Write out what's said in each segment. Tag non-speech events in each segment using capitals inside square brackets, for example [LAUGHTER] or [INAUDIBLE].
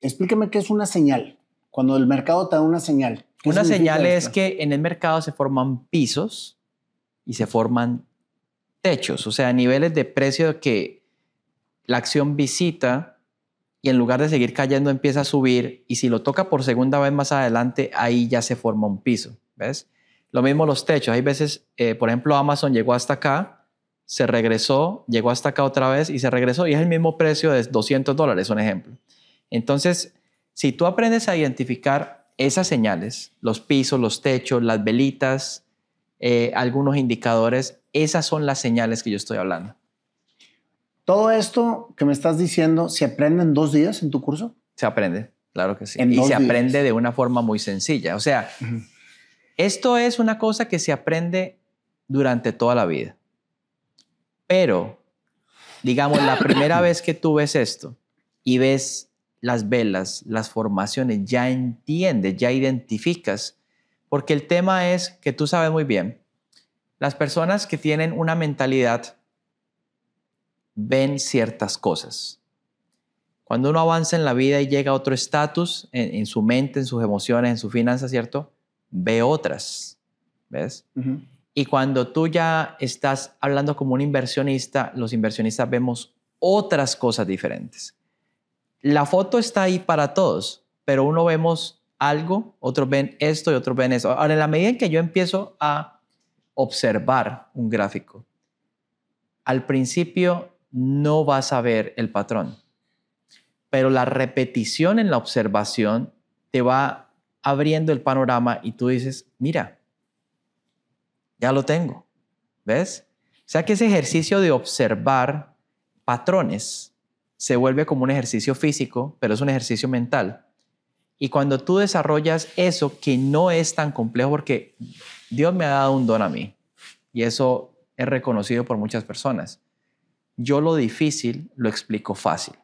Explíqueme qué es una señal. Cuando el mercado te da una señal. Una señal es que en el mercado se forman pisos y se forman techos, o sea, niveles de precio que la acción visita y en lugar de seguir cayendo empieza a subir y si lo toca por segunda vez más adelante, ahí ya se forma un piso, ¿ves? Lo mismo los techos, hay veces, eh, por ejemplo, Amazon llegó hasta acá, se regresó, llegó hasta acá otra vez y se regresó y es el mismo precio de 200 dólares, un ejemplo. Entonces, si tú aprendes a identificar esas señales, los pisos, los techos, las velitas, eh, algunos indicadores, esas son las señales que yo estoy hablando. Todo esto que me estás diciendo, ¿se aprende en dos días en tu curso? Se aprende, claro que sí. y se aprende de una forma muy sencilla. O sea, esto es una cosa que se aprende durante toda la vida. Pero, digamos, la primera vez que tú ves esto y ves las velas, las formaciones, ya entiendes, ya identificas, porque el tema es que tú sabes muy bien, las personas que tienen una mentalidad ven ciertas cosas. Cuando uno avanza en la vida y llega a otro estatus, en, su mente, en sus emociones, en su finanzas, ¿cierto? Ve otras, ¿ves? Y cuando tú ya estás hablando como un inversionista, los inversionistas vemos otras cosas diferentes la foto está ahí para todos, pero uno vemos algo, otros ven esto y otros ven eso. Ahora, en la medida en que yo empiezo a observar un gráfico, al principio no vas a ver el patrón, pero la repetición en la observación te va abriendo el panorama y tú dices, mira, ya lo tengo, ¿ves? O sea que ese ejercicio de observar patrones se vuelve como un ejercicio físico, pero es un ejercicio mental. Y cuando tú desarrollas eso, que no es tan complejo, porque Dios me ha dado un don a mí, y eso es reconocido por muchas personas. Yo lo difícil lo explico fácil.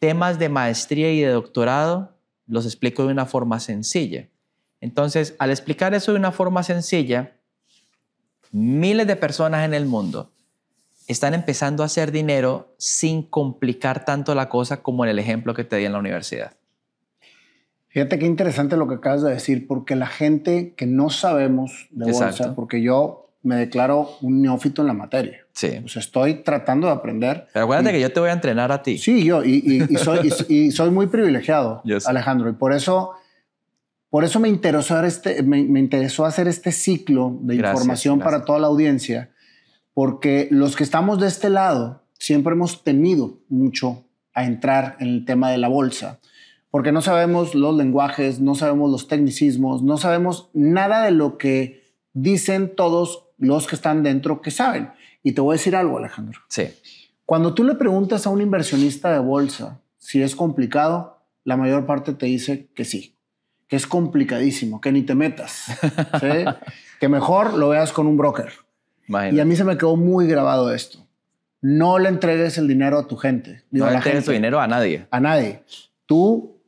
Temas de maestría y de doctorado los explico de una forma sencilla. Entonces, al explicar eso de una forma sencilla, miles de personas en el mundo están empezando a hacer dinero sin complicar tanto la cosa como en el ejemplo que te di en la universidad. Fíjate qué interesante lo que acabas de decir, porque la gente que no sabemos de bolsa, porque yo me declaro un neófito en la materia. Sí. Pues estoy tratando de aprender. Pero acuérdate que yo te voy a entrenar a ti. Sí, yo, y, y soy, muy privilegiado, [LAUGHS] Alejandro, y por eso, por eso me, interesó hacer este, este ciclo de información para toda la audiencia porque los que estamos de este lado siempre hemos tenido mucho a entrar en el tema de la bolsa, porque no sabemos los lenguajes, no sabemos los tecnicismos, no sabemos nada de lo que dicen todos los que están dentro que saben. Y te voy a decir algo, Alejandro. Sí. Cuando tú le preguntas a un inversionista de bolsa si es complicado, la mayor parte te dice que sí, que es complicadísimo, que ni te metas, [LAUGHS] que mejor lo veas con un broker. Y a mí se me quedó muy grabado esto. No le entregues el dinero a tu gente. no le entregues tu dinero a nadie. A nadie. Tú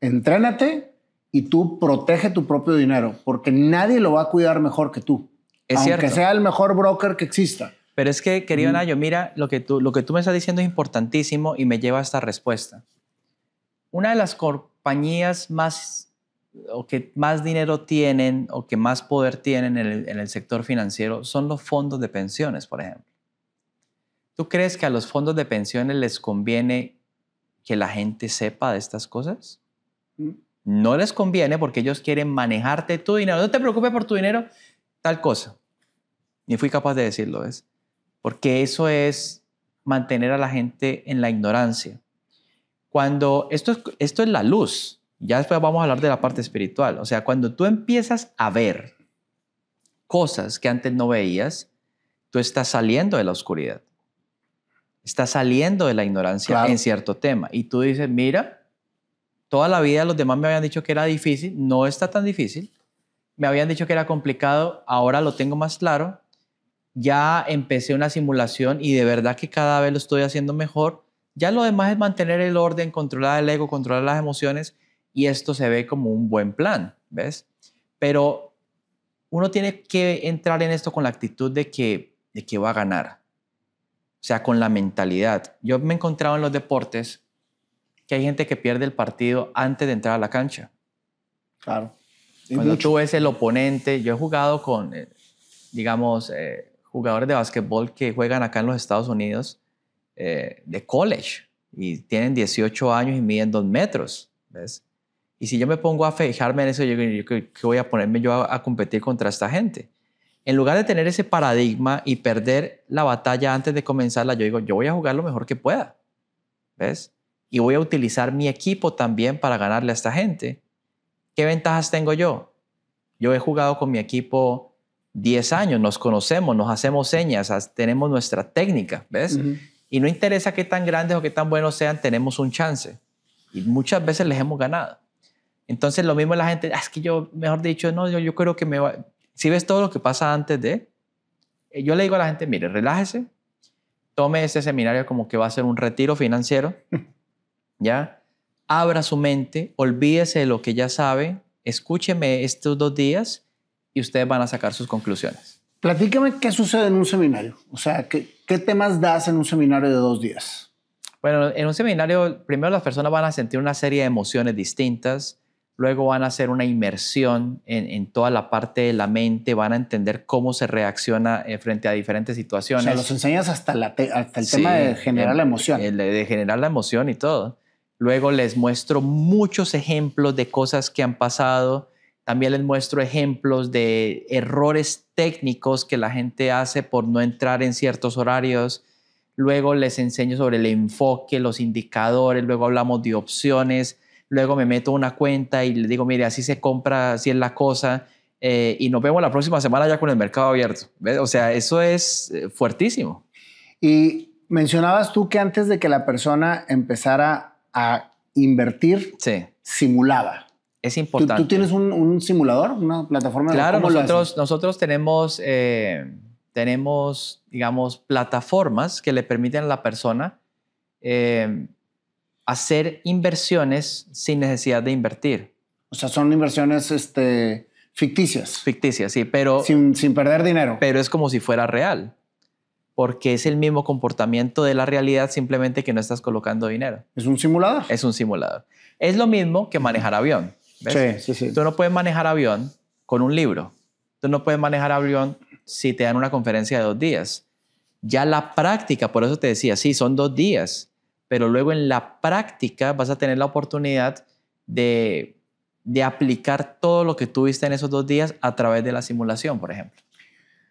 entrénate y tú protege tu propio dinero, porque nadie lo va a cuidar mejor que tú. Es aunque sea el mejor broker que exista. Pero es que, querido mm. Nayo, mira, lo que, tú, lo que tú me estás diciendo es importantísimo y me lleva a esta respuesta. Una de las compañías más o que más dinero tienen o que más poder tienen en el, sector financiero son los fondos de pensiones, por ejemplo. ¿Tú crees que a los fondos de pensiones les conviene que la gente sepa de estas cosas? Mm. No les conviene porque ellos quieren manejarte tu dinero. No te preocupes por tu dinero, tal cosa. Ni fui capaz de decirlo, es, Porque eso es mantener a la gente en la ignorancia. Cuando esto, esto es la luz, ya después vamos a hablar de la parte espiritual. O sea, cuando tú empiezas a ver cosas que antes no veías, tú estás saliendo de la oscuridad. Estás saliendo de la ignorancia en cierto tema. Y tú dices, mira, toda la vida los demás me habían dicho que era difícil, no está tan difícil. Me habían dicho que era complicado, ahora lo tengo más claro. Ya empecé una simulación y de verdad que cada vez lo estoy haciendo mejor. Ya lo demás es mantener el orden, controlar el ego, controlar las emociones y esto se ve como un buen plan, ¿ves? Pero uno tiene que entrar en esto con la actitud de que, de que va a ganar, o sea, con la mentalidad. Yo me he encontrado en los deportes que hay gente que pierde el partido antes de entrar a la cancha. Claro. Cuando tú ves el oponente, yo he jugado con, eh, digamos, eh, jugadores de básquetbol que juegan acá en los Estados Unidos eh, de college y tienen 18 años y miden 2 metros. ¿ves? Y si yo me pongo a fijarme en eso, yo, digo, ¿qué, voy a ponerme yo a, competir contra esta gente? En lugar de tener ese paradigma y perder la batalla antes de comenzarla, yo digo, yo voy a jugar lo mejor que pueda. ¿Ves? Y voy a utilizar mi equipo también para ganarle a esta gente. ¿Qué ventajas tengo yo? Yo he jugado con mi equipo 10 años, nos conocemos, nos hacemos señas, tenemos nuestra técnica, ¿ves? Y no interesa qué tan grandes o qué tan buenos sean, tenemos un chance. Y muchas veces les hemos ganado. Entonces lo mismo la gente, ah, es que yo, mejor dicho, no, yo, creo que me va... Si ves todo lo que pasa antes de, eh, yo le digo a la gente, mire, relájese, tome ese seminario como que va a ser un retiro financiero, [LAUGHS] ¿ya? Abra su mente, olvídese de lo que ya sabe, escúcheme estos dos días y ustedes van a sacar sus conclusiones. Platícame qué sucede en un seminario, o sea, qué, qué temas das en un seminario de dos días. Bueno, en un seminario, primero las personas van a sentir una serie de emociones distintas, luego van a hacer una inmersión en, toda la parte de la mente, van a entender cómo se reacciona eh, frente a diferentes situaciones. O sea, los enseñas hasta, el tema de eh, generar la eh, emoción. de generar la emoción y todo. Luego les muestro muchos ejemplos de cosas que han pasado. También les muestro ejemplos de errores técnicos que la gente hace por no entrar en ciertos horarios. Luego les enseño sobre el enfoque, los indicadores. Luego hablamos de opciones luego me meto una cuenta y le digo, mire, así se compra, así es la cosa, eh, y nos vemos la próxima semana ya con el mercado abierto. O sea, eso es eh, fuertísimo. Y mencionabas tú que antes de que la persona empezara a invertir, simulaba. Es importante. ¿Tú, tienes un, simulador, una plataforma? Claro, nosotros, tenemos, eh, tenemos, digamos, plataformas que le permiten a la persona hacer inversiones sin necesidad de invertir. O sea, son inversiones este, ficticias. Ficticias, sí, pero... Sin, perder dinero. Pero es como si fuera real, porque es el mismo comportamiento de la realidad, simplemente que no estás colocando dinero. Es un simulador. Es un simulador. Es lo mismo que manejar avión. Sí, sí, sí. Tú no puedes manejar avión con un libro. Tú no puedes manejar avión si te dan una conferencia de dos días. Ya la práctica, por eso te decía, sí, son dos días pero luego en la práctica vas a tener la oportunidad de, aplicar todo lo que tuviste en esos dos días a través de la simulación, por ejemplo.